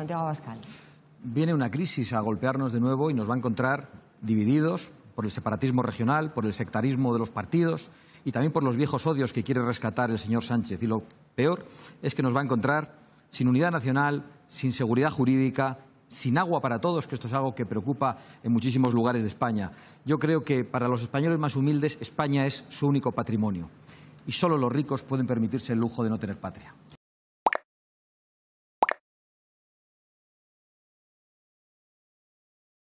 Santiago Viene una crisis a golpearnos de nuevo y nos va a encontrar divididos por el separatismo regional, por el sectarismo de los partidos y también por los viejos odios que quiere rescatar el señor Sánchez. Y lo peor es que nos va a encontrar sin unidad nacional, sin seguridad jurídica, sin agua para todos, que esto es algo que preocupa en muchísimos lugares de España. Yo creo que para los españoles más humildes España es su único patrimonio y solo los ricos pueden permitirse el lujo de no tener patria.